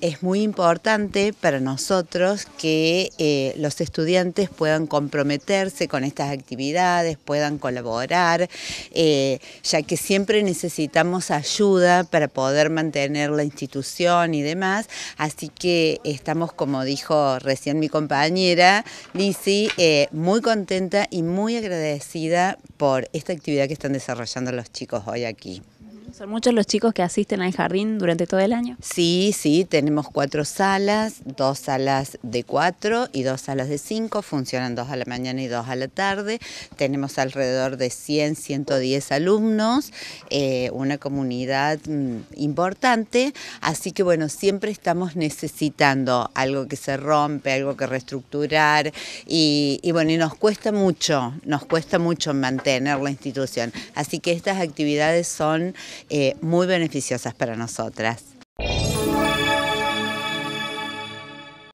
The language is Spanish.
es muy importante para nosotros que eh, los estudiantes puedan comprometerse con estas actividades, puedan colaborar, eh, ya que siempre necesitamos ayuda para poder mantener la institución y demás. Así que estamos, como dijo recién mi compañera Lisi, eh, muy contenta y muy agradecida por esta actividad que están desarrollando los chicos hoy aquí. ¿Son muchos los chicos que asisten al jardín durante todo el año? Sí, sí, tenemos cuatro salas, dos salas de cuatro y dos salas de cinco, funcionan dos a la mañana y dos a la tarde. Tenemos alrededor de 100, 110 alumnos, eh, una comunidad mm, importante, así que bueno, siempre estamos necesitando algo que se rompe, algo que reestructurar y, y bueno, y nos cuesta mucho, nos cuesta mucho mantener la institución, así que estas actividades son... Eh, muy beneficiosas para nosotras.